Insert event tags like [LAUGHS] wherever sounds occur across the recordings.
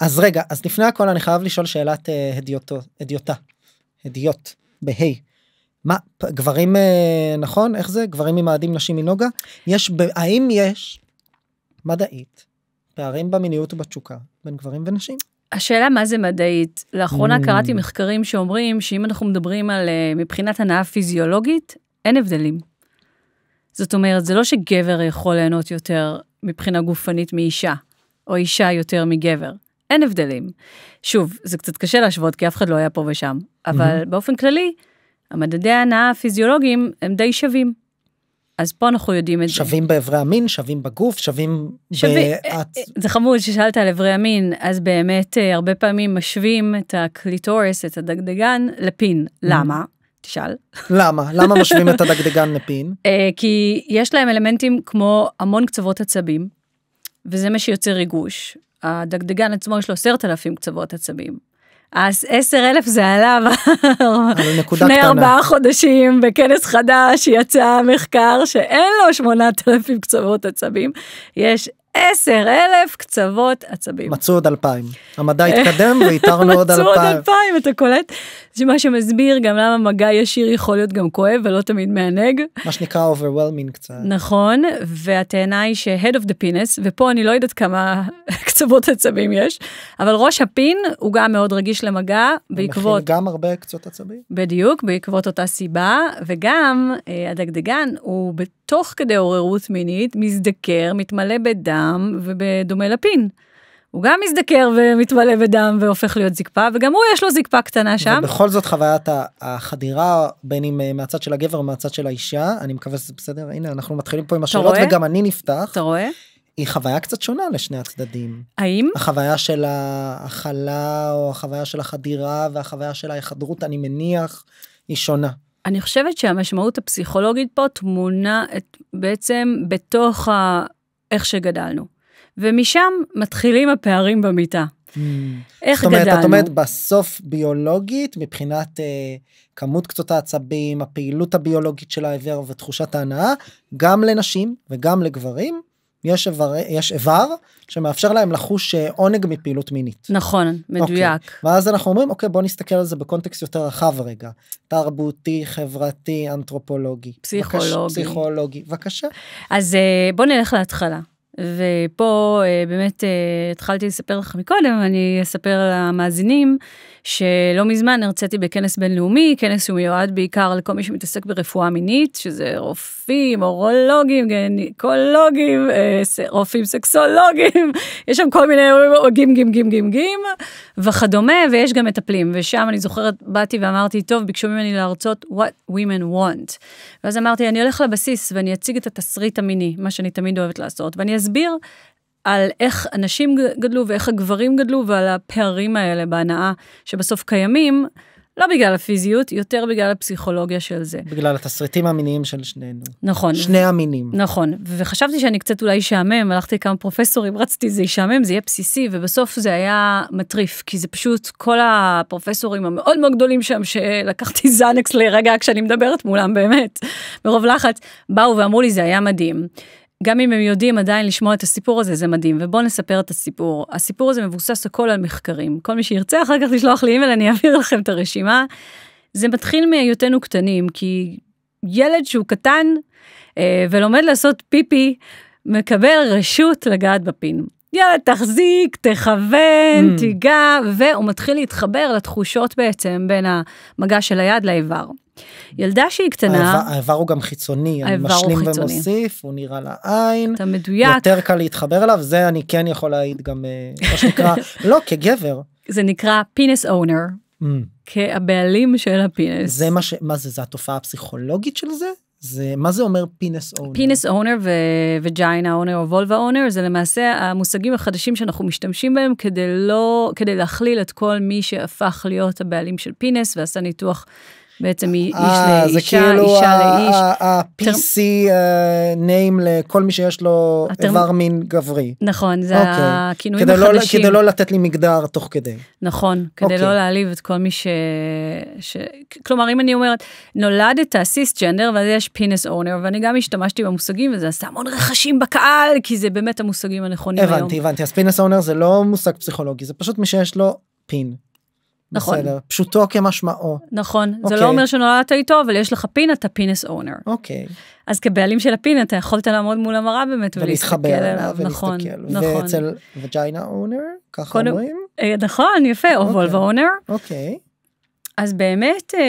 אז רגע, אז לפני הכל אני חייב לשאול שאלת אה, הדיוטו, הדיוטה, הדיוט, בהי. מה, גברים, אה, נכון? איך זה? גברים ממאדים נשים מנוגה? יש, האם יש מדעית פערים במיניות ובתשוקה בין גברים ונשים? השאלה מה זה מדעית, לאחרונה mm. קראתי מחקרים שאומרים שאם אנחנו מדברים על אה, מבחינת הנאה פיזיולוגית, אין הבדלים. זאת אומרת, זה לא שגבר יכול ליהנות יותר מבחינה גופנית מאישה, או אישה יותר מגבר. אין הבדלים. שוב, זה קצת קשה להשוות כי אף אחד לא היה פה ושם, אבל mm-hmm. באופן כללי, המדדי ההנאה הפיזיולוגיים הם די שווים. אז פה אנחנו יודעים את שווים זה. שווים באיברי המין, שווים בגוף, שווים... שווים... באת... אה, אה, זה חמוד ששאלת על איברי המין, אז באמת אה, הרבה פעמים משווים את הקליטורס, את הדגדגן, לפין. Mm-hmm. למה? תשאל. למה? למה משווים את הדגדגן לפין? [LAUGHS] כי יש להם אלמנטים כמו המון קצוות עצבים, וזה מה שיוצר ריגוש, הדגדגן עצמו יש לו עשרת אלפים קצוות עצבים. אז עשר אלף זה עליו לפני ארבעה חודשים בכנס חדש יצא מחקר שאין לו שמונת אלפים קצוות עצבים. יש עשר אלף קצוות עצבים. מצאו עוד אלפיים. המדע התקדם ואיתרנו [LAUGHS] עוד אלפיים. מצאו עוד אלפיים, אתה קולט? זה מה שמסביר גם למה מגע ישיר יכול להיות גם כואב ולא תמיד מענג. מה שנקרא overwhelming קצת. נכון, והטענה היא ש-head of the penis, ופה אני לא יודעת כמה [LAUGHS] קצוות עצבים יש, אבל ראש הפין הוא גם מאוד רגיש למגע בעקבות... מכין גם הרבה קצות עצבים. בדיוק, בעקבות אותה סיבה, וגם אה, הדגדגן הוא... תוך כדי עוררות מינית, מזדקר, מתמלא בדם ובדומה לפין. הוא גם מזדקר ומתמלא בדם והופך להיות זקפה, וגם הוא יש לו זקפה קטנה שם. ובכל זאת חוויית החדירה, בין אם אה, מהצד של הגבר או מהצד של האישה, אני מקווה שזה בסדר, הנה אנחנו מתחילים פה עם השאלות וגם אני נפתח. אתה רואה? היא חוויה קצת שונה לשני הצדדים. האם? החוויה של ההכלה או החוויה של החדירה והחוויה של ההיחדרות, אני מניח, היא שונה. אני חושבת שהמשמעות הפסיכולוגית פה טמונה בעצם בתוך ה... איך שגדלנו. ומשם מתחילים הפערים במיטה. Mm. איך זאת אומרת, גדלנו? זאת אומרת, בסוף ביולוגית, מבחינת אה, כמות קצות העצבים, הפעילות הביולוגית של האיבר ותחושת ההנאה, גם לנשים וגם לגברים, יש איבר, יש איבר שמאפשר להם לחוש אה, עונג מפעילות מינית. נכון, אוקיי. מדויק. Okay. ואז אנחנו אומרים, אוקיי, okay, בוא נסתכל על זה בקונטקסט יותר רחב רגע. תרבותי, חברתי, אנתרופולוגי. פסיכולוגי. בקש, פסיכולוגי, בבקשה. אז אה, בוא נלך להתחלה. ופה אה, באמת אה, התחלתי לספר לך מקודם, אני אספר למאזינים שלא מזמן הרציתי בכנס בינלאומי, כנס שהוא מיועד בעיקר לכל מי שמתעסק ברפואה מינית, שזה רופאים, אורולוגים, גניקולוגים, אה, רופאים סקסולוגים, [LAUGHS] יש שם כל מיני אירועים, גים גים גים גים גים וכדומה, ויש גם מטפלים, ושם אני זוכרת באתי ואמרתי, טוב, ביקשו ממני להרצות what women want. ואז אמרתי, אני הולך לבסיס ואני אציג את התסריט המיני, מה שאני תמיד אוהבת לעשות, ואני להסביר על איך אנשים גדלו ואיך הגברים גדלו ועל הפערים האלה בהנאה שבסוף קיימים. לא בגלל הפיזיות, יותר בגלל הפסיכולוגיה של זה. בגלל התסריטים המיניים של שנינו. נכון. שני המינים. נכון, וחשבתי שאני קצת אולי אשעמם, הלכתי לכמה פרופסורים, רצתי, זה ישעמם, זה יהיה בסיסי, ובסוף זה היה מטריף, כי זה פשוט כל הפרופסורים המאוד מאוד גדולים שם, שלקחתי זאנקס לרגע כשאני מדברת מולם באמת, מרוב לחץ, באו ואמרו לי זה היה מדהים. גם אם הם יודעים עדיין לשמוע את הסיפור הזה, זה מדהים. ובואו נספר את הסיפור. הסיפור הזה מבוסס הכל על מחקרים. כל מי שירצה אחר כך לשלוח לי אימייל, אני אעביר לכם את הרשימה. זה מתחיל מהיותנו קטנים, כי ילד שהוא קטן אה, ולומד לעשות פיפי, מקבל רשות לגעת בפין. יאללה, תחזיק, תכוון, mm. תיגע, והוא מתחיל להתחבר לתחושות בעצם בין המגע של היד לאיבר. ילדה שהיא קטנה... האיבר, האיבר הוא גם חיצוני, אני משלים חיצוני. ומוסיף, הוא נראה לעין. אתה מדויק. יותר קל להתחבר אליו, זה אני כן יכול להעיד גם, אה, מה שנקרא, [LAUGHS] לא, כגבר. זה נקרא פינס אונר, mm. כהבעלים של הפינס. זה מה ש... מה זה, זה התופעה הפסיכולוגית של זה? זה, מה זה אומר פינס אונר? פינס אונר וג'יינה אונר או וולווה אונר זה למעשה המושגים החדשים שאנחנו משתמשים בהם כדי לא, כדי להכליל את כל מי שהפך להיות הבעלים של פינס ועשה ניתוח בעצם אה, איש לאישה, כאילו אישה לאיש. זה כאילו ה- pc אה, name לכל מי שיש לו איבר מין גברי. נכון, זה אוקיי. הכינויים לא החדשים. כדי לא לתת לי מגדר תוך כדי. נכון, כדי אוקיי. לא להעליב את כל מי ש... כלומר, אם אני אומרת, נולדת סיסג'נדר, ואז יש פינס אורנר, ואני גם השתמשתי במושגים, וזה עשה המון רכשים בקהל, כי זה באמת המושגים הנכונים היום. הבנתי, הבנתי. אז פינס אורנר זה לא מושג פסיכולוגי, זה פשוט מי שיש לו פין. נכון. בסדר, פשוטו כמשמעו. נכון, okay. זה לא אוקיי. אומר שנולדת איתו, אבל יש לך פין, אתה פינס אונר. אוקיי. אז כבעלים של הפין, אתה יכולת לעמוד מול המראה באמת ולהסתכל עליו. ולהתחבר אליו, נכון, נכון. ואצל וג'יינה נכון. אונר, ככה קודם, אומרים? אה, נכון, יפה, או וולווה אונר. אוקיי. אוקיי. אז באמת, אה,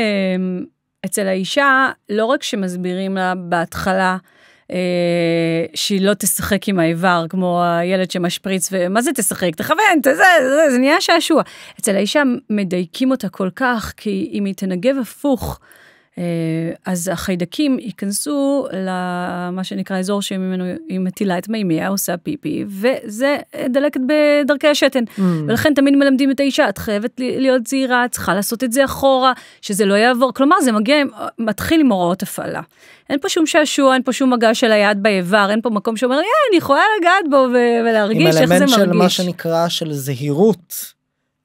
אצל האישה, לא רק שמסבירים לה בהתחלה, אה, שהיא לא תשחק עם האיבר, כמו הילד שמשפריץ, ומה זה תשחק? תכוון, זה, זה, זה נהיה שעשוע. אצל האישה מדייקים אותה כל כך, כי אם היא תנגב הפוך, אה, אז החיידקים ייכנסו למה שנקרא אזור שממנו היא מטילה את מימיה, עושה פיפי, וזה אה, דלקת בדרכי השתן. Mm. ולכן תמיד מלמדים את האישה, את חייבת להיות צעירה, את צריכה לעשות את זה אחורה, שזה לא יעבור. כלומר, זה מגיע, אה, מתחיל עם הוראות הפעלה. אין פה שום שעשוע, אין פה שום מגע של היד באיבר, אין פה מקום שאומר, יא, אני יכולה לגעת בו ולהרגיש איך זה מרגיש. עם אלמנט של מה שנקרא של זהירות.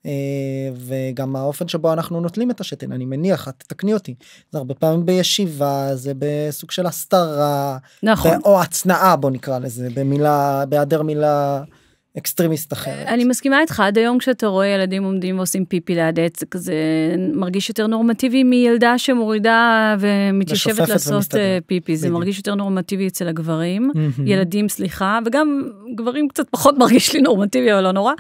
אה, וגם האופן שבו אנחנו נוטלים את השתן אני מניח את תקני אותי זה הרבה פעמים בישיבה זה בסוג של הסתרה נכון או הצנעה בוא נקרא לזה במילה בהיעדר מילה. אקסטרימיסט אחרת. אני מסכימה איתך, עד היום כשאתה רואה ילדים עומדים ועושים פיפי ליד עץ, זה מרגיש יותר נורמטיבי מילדה שמורידה ומתיישבת לעשות אה, פיפי, זה מרגיש יותר נורמטיבי אצל הגברים, ילדים סליחה, וגם גברים קצת פחות מרגיש לי נורמטיבי, אבל לא נורא.